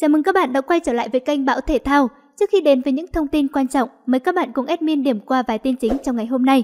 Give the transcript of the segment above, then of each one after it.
Chào mừng các bạn đã quay trở lại với kênh Bão Thể Thao. Trước khi đến với những thông tin quan trọng, mời các bạn cùng admin điểm qua vài tin chính trong ngày hôm nay.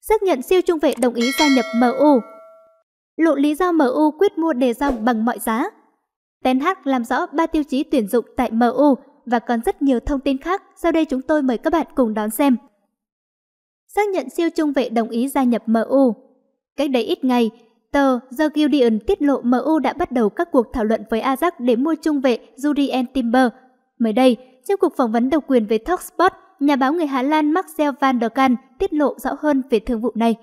Xác nhận siêu trung vệ đồng ý gia nhập MU. Lộ lý do MU quyết mua đề dòng bằng mọi giá. Ten Hag làm rõ ba tiêu chí tuyển dụng tại MU và còn rất nhiều thông tin khác. Sau đây chúng tôi mời các bạn cùng đón xem. Xác nhận siêu trung vệ đồng ý gia nhập MU. Cách đây ít ngày, Tờ The Guardian tiết lộ MU đã bắt đầu các cuộc thảo luận với Ajax để mua trung vệ Julian Timber. Mới đây, trong cuộc phỏng vấn độc quyền với Talksport, nhà báo người Hà Lan Marcel van der Kan tiết lộ rõ hơn về thương vụ này.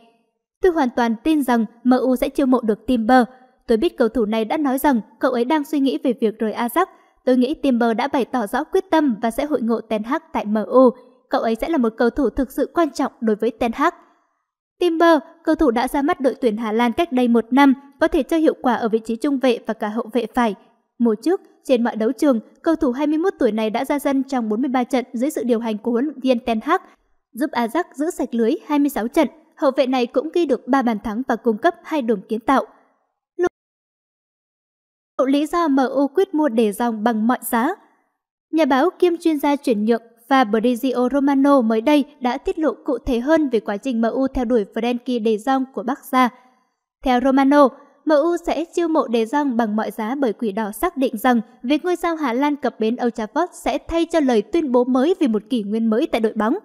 Tôi hoàn toàn tin rằng MU sẽ chiêu mộ được Timber. Tôi biết cầu thủ này đã nói rằng cậu ấy đang suy nghĩ về việc rời Ajax. Tôi nghĩ Timber đã bày tỏ rõ quyết tâm và sẽ hội ngộ Ten Hag tại MU. Cậu ấy sẽ là một cầu thủ thực sự quan trọng đối với Ten Hag. Timber, cầu thủ đã ra mắt đội tuyển Hà Lan cách đây một năm, có thể chơi hiệu quả ở vị trí trung vệ và cả hậu vệ phải. Mùa trước, trên mọi đấu trường, cầu thủ 21 tuổi này đã ra dân trong 43 trận dưới sự điều hành của huấn luyện viên Ten Hag, giúp Ajax giữ sạch lưới 26 trận. Hậu vệ này cũng ghi được 3 bàn thắng và cung cấp hai đường kiến tạo. Lộ lý do MU quyết mua để dòng bằng mọi giá. Nhà báo kiêm chuyên gia chuyển nhượng và Brizio Romano mới đây đã tiết lộ cụ thể hơn về quá trình MU theo đuổi Frenkie De Jong của Bắc Gia. Theo Romano, MU sẽ chiêu mộ De Jong bằng mọi giá bởi quỷ đỏ xác định rằng việc ngôi sao Hà Lan cập bến Old Trafford sẽ thay cho lời tuyên bố mới về một kỷ nguyên mới tại đội bóng.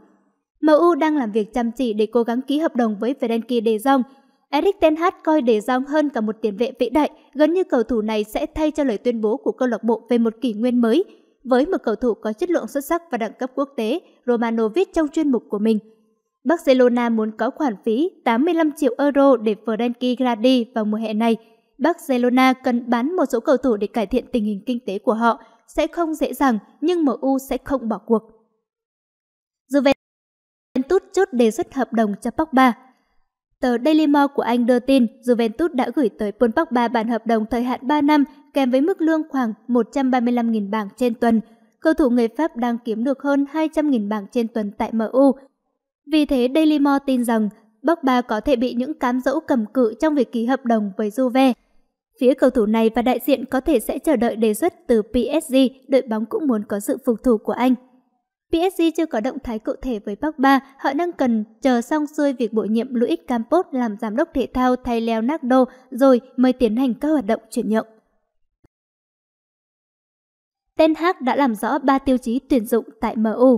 MU đang làm việc chăm chỉ để cố gắng ký hợp đồng với Frenkie De Jong. Erik Ten Hag coi De Jong hơn cả một tiền vệ vĩ đại, gần như cầu thủ này sẽ thay cho lời tuyên bố của câu lạc bộ về một kỷ nguyên mới – với một cầu thủ có chất lượng xuất sắc và đẳng cấp quốc tế Romanovic trong chuyên mục của mình. Barcelona muốn có khoản phí 85 triệu euro để Frenkie Grady vào mùa hè này. Barcelona cần bán một số cầu thủ để cải thiện tình hình kinh tế của họ. Sẽ không dễ dàng, nhưng MU sẽ không bỏ cuộc. Juventus chốt đề xuất hợp đồng cho Pogba. Tờ Daily Mail của Anh đưa tin Juventus đã gửi tới Paul Pogba bản hợp đồng thời hạn 3 năm kèm với mức lương khoảng 135.000 bảng trên tuần. Cầu thủ người Pháp đang kiếm được hơn 200.000 bảng trên tuần tại MU. Vì thế, Daily Mail tin rằng Pogba có thể bị những cám dỗ cầm cự trong việc ký hợp đồng với Juve. Phía cầu thủ này và đại diện có thể sẽ chờ đợi đề xuất từ PSG, đội bóng cũng muốn có sự phục thủ của anh. PSG chưa có động thái cụ thể với Pogba, họ đang cần chờ xong xuôi việc bổ nhiệm Luis Campos làm giám đốc thể thao thay Leo Leonardo rồi mới tiến hành các hoạt động chuyển nhượng. Ten Hag đã làm rõ 3 tiêu chí tuyển dụng tại MU.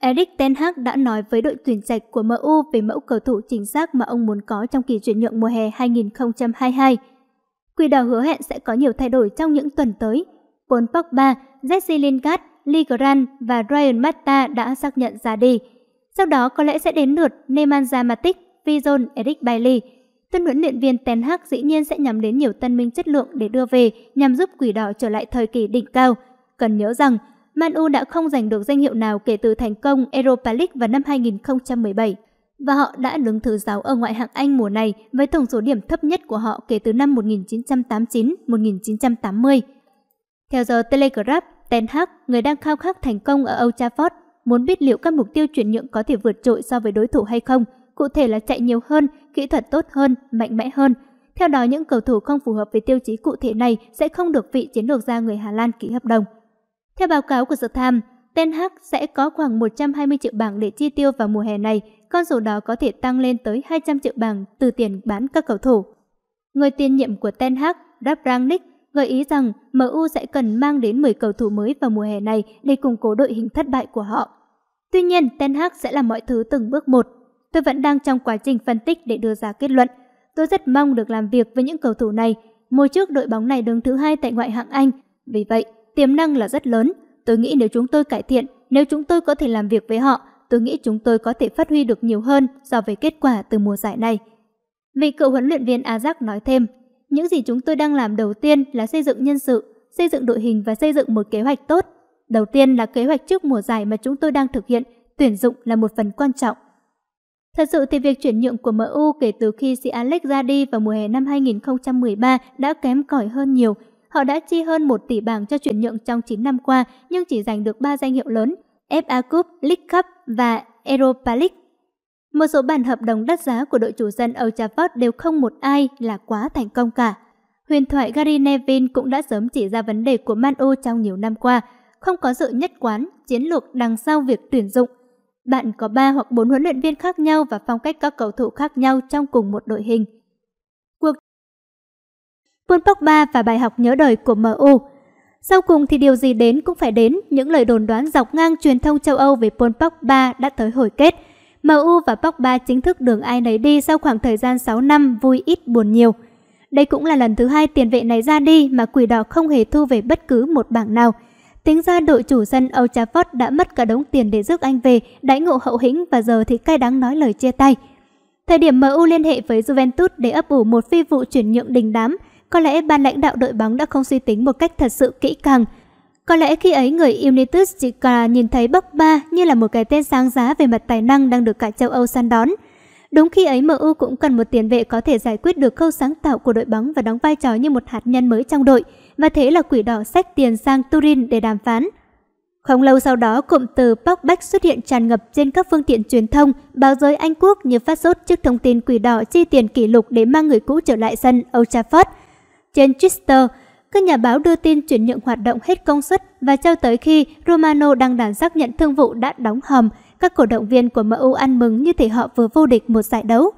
Eric Ten Hag đã nói với đội tuyển trạch của MU về mẫu cầu thủ chính xác mà ông muốn có trong kỳ chuyển nhượng mùa hè 2022. Quỷ đỏ hứa hẹn sẽ có nhiều thay đổi trong những tuần tới. Paul Pogba, Jesse Lingard, Lee Grant và Ryan Matta đã xác nhận ra đi. Sau đó có lẽ sẽ đến lượt Nemanja Matic, Vision, Eric Bailey. Tân huấn luyện viên Ten Hag dĩ nhiên sẽ nhắm đến nhiều tân binh chất lượng để đưa về nhằm giúp quỷ đỏ trở lại thời kỳ đỉnh cao. Cần nhớ rằng, Man U đã không giành được danh hiệu nào kể từ thành công Europa League vào năm 2017 và họ đã đứng thứ 6 ở ngoại hạng Anh mùa này với tổng số điểm thấp nhất của họ kể từ năm 1989-1980. Theo giờ Telegraph, Ten Hag, người đang khao khát thành công ở Old Trafford, muốn biết liệu các mục tiêu chuyển nhượng có thể vượt trội so với đối thủ hay không, cụ thể là chạy nhiều hơn, kỹ thuật tốt hơn, mạnh mẽ hơn. Theo đó, những cầu thủ không phù hợp với tiêu chí cụ thể này sẽ không được vị chiến lược gia người Hà Lan ký hợp đồng. Theo báo cáo của The Times, Ten Hag sẽ có khoảng 120 triệu bảng để chi tiêu vào mùa hè này, con số đó có thể tăng lên tới 200 triệu bảng từ tiền bán các cầu thủ. Người tiền nhiệm của Ten Hag, Ralf Rangnick, gợi ý rằng MU sẽ cần mang đến 10 cầu thủ mới vào mùa hè này để củng cố đội hình thất bại của họ. Tuy nhiên, Ten Hag sẽ làm mọi thứ từng bước một. Tôi vẫn đang trong quá trình phân tích để đưa ra kết luận. Tôi rất mong được làm việc với những cầu thủ này. Mùa trước đội bóng này đứng thứ hai tại ngoại hạng Anh. Vì vậy, tiềm năng là rất lớn. Tôi nghĩ nếu chúng tôi cải thiện, nếu chúng tôi có thể làm việc với họ, tôi nghĩ chúng tôi có thể phát huy được nhiều hơn so với kết quả từ mùa giải này. Vị cựu huấn luyện viên Ajax nói thêm, những gì chúng tôi đang làm đầu tiên là xây dựng nhân sự, xây dựng đội hình và xây dựng một kế hoạch tốt. Đầu tiên là kế hoạch trước mùa giải mà chúng tôi đang thực hiện, tuyển dụng là một phần quan trọng. Thật sự thì việc chuyển nhượng của MU kể từ khi Sir Alex ra đi vào mùa hè năm 2013 đã kém cỏi hơn nhiều. Họ đã chi hơn 1 tỷ bảng cho chuyển nhượng trong 9 năm qua nhưng chỉ giành được 3 danh hiệu lớn, FA Cup, League Cup và Europa League. Một số bản hợp đồng đắt giá của đội chủ sân Old Trafford đều không một ai là quá thành công cả. Huyền thoại Gary Neville cũng đã sớm chỉ ra vấn đề của Man U trong nhiều năm qua, không có sự nhất quán, chiến lược đằng sau việc tuyển dụng. Bạn có 3 hoặc 4 huấn luyện viên khác nhau và phong cách các cầu thủ khác nhau trong cùng một đội hình. Cuộc Paul Pogba và bài học nhớ đời của MU Sau cùng thì điều gì đến cũng phải đến, những lời đồn đoán dọc ngang truyền thông châu Âu về Paul Pogba đã tới hồi kết – MU và Pogba chính thức đường ai nấy đi sau khoảng thời gian 6 năm vui ít buồn nhiều. Đây cũng là lần thứ hai tiền vệ này ra đi mà quỷ đỏ không hề thu về bất cứ một bảng nào. Tính ra đội chủ sân Old Trafford đã mất cả đống tiền để rước anh về, đãi ngộ hậu hĩnh và giờ thì cay đắng nói lời chia tay. Thời điểm MU liên hệ với Juventus để ấp ủ một phi vụ chuyển nhượng đình đám, có lẽ ban lãnh đạo đội bóng đã không suy tính một cách thật sự kỹ càng – có lẽ khi ấy người Unitus chỉ còn nhìn thấy Bắc Ba như là một cái tên sáng giá về mặt tài năng đang được cả châu Âu săn đón. Đúng khi ấy MU cũng cần một tiền vệ có thể giải quyết được khâu sáng tạo của đội bóng và đóng vai trò như một hạt nhân mới trong đội, và thế là quỷ đỏ xách tiền sang Turin để đàm phán. Không lâu sau đó, cụm từ Pogba xuất hiện tràn ngập trên các phương tiện truyền thông, báo giới Anh Quốc như phát sốt trước thông tin quỷ đỏ chi tiền kỷ lục để mang người cũ trở lại sân Old Trafford. Trên Twitter, các nhà báo đưa tin chuyển nhượng hoạt động hết công suất và cho tới khi Romano đăng đàn xác nhận thương vụ đã đóng hầm, các cổ động viên của MU ăn mừng như thể họ vừa vô địch một giải đấu.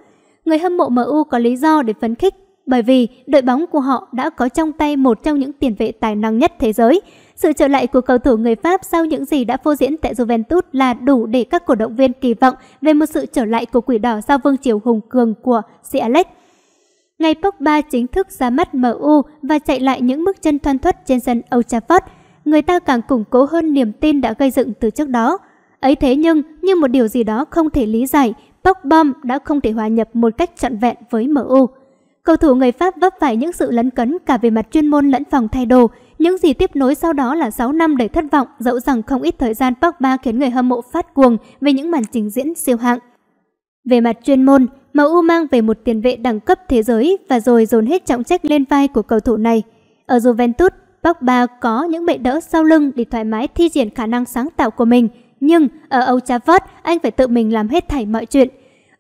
Người hâm mộ MU có lý do để phấn khích bởi vì đội bóng của họ đã có trong tay một trong những tiền vệ tài năng nhất thế giới. Sự trở lại của cầu thủ người Pháp sau những gì đã phô diễn tại Juventus là đủ để các cổ động viên kỳ vọng về một sự trở lại của quỷ đỏ sau vương triều hùng cường của Sir Alex. Ngày Pogba chính thức ra mắt MU và chạy lại những bước chân thoăn thoắt trên sân Old Trafford, người ta càng củng cố hơn niềm tin đã gây dựng từ trước đó. Ấy thế nhưng, như một điều gì đó không thể lý giải, Pogba đã không thể hòa nhập một cách trọn vẹn với MU. Cầu thủ người Pháp vấp phải những sự lấn cấn cả về mặt chuyên môn lẫn phòng thay đồ. Những gì tiếp nối sau đó là 6 năm đầy thất vọng, dẫu rằng không ít thời gian Pogba khiến người hâm mộ phát cuồng về những màn trình diễn siêu hạng. Về mặt chuyên môn, MU mang về một tiền vệ đẳng cấp thế giới và rồi dồn hết trọng trách lên vai của cầu thủ này. Ở Juventus, Pogba có những bệ đỡ sau lưng để thoải mái thi triển khả năng sáng tạo của mình, nhưng ở Old Trafford, anh phải tự mình làm hết thảy mọi chuyện.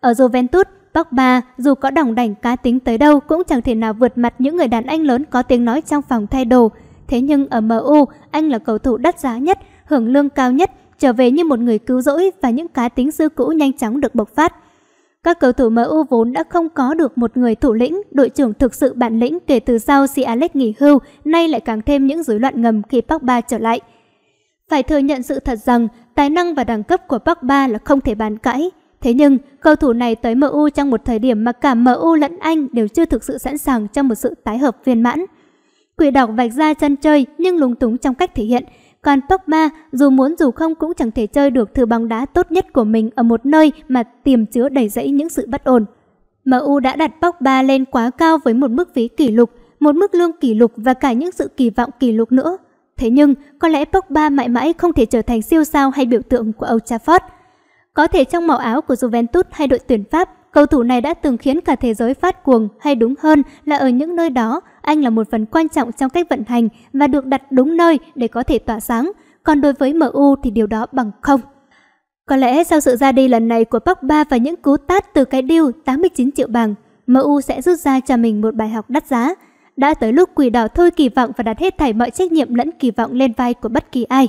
Ở Juventus, Pogba dù có đỏng đảnh cá tính tới đâu cũng chẳng thể nào vượt mặt những người đàn anh lớn có tiếng nói trong phòng thay đồ. Thế nhưng ở MU, anh là cầu thủ đắt giá nhất, hưởng lương cao nhất, trở về như một người cứu rỗi và những cá tính sư cũ nhanh chóng được bộc phát. Các cầu thủ MU vốn đã không có được một người thủ lĩnh, đội trưởng thực sự bản lĩnh kể từ sau si Alex nghỉ hưu, nay lại càng thêm những rối loạn ngầm khi Pogba trở lại. Phải thừa nhận sự thật rằng, tài năng và đẳng cấp của Pogba là không thể bàn cãi. Thế nhưng, cầu thủ này tới MU trong một thời điểm mà cả MU lẫn Anh đều chưa thực sự sẵn sàng cho một sự tái hợp viên mãn. Quỷ đỏ vạch ra chân chơi nhưng lúng túng trong cách thể hiện – còn Pogba dù muốn dù không cũng chẳng thể chơi được thử bóng đá tốt nhất của mình ở một nơi mà tiềm chứa đầy rẫy những sự bất ổn. MU đã đặt Pogba lên quá cao với một mức phí kỷ lục, một mức lương kỷ lục và cả những sự kỳ vọng kỷ lục nữa. Thế nhưng, có lẽ Pogba mãi mãi không thể trở thành siêu sao hay biểu tượng của Old Trafford. Có thể trong màu áo của Juventus hay đội tuyển Pháp, cầu thủ này đã từng khiến cả thế giới phát cuồng hay đúng hơn là ở những nơi đó anh là một phần quan trọng trong cách vận hành và được đặt đúng nơi để có thể tỏa sáng. Còn đối với MU thì điều đó bằng không. Có lẽ sau sự ra đi lần này của Park Ba và những cú tát từ cái điêu 89 triệu bảng, MU sẽ rút ra cho mình một bài học đắt giá. Đã tới lúc quỷ đỏ thôi kỳ vọng và đặt hết thảy mọi trách nhiệm lẫn kỳ vọng lên vai của bất kỳ ai.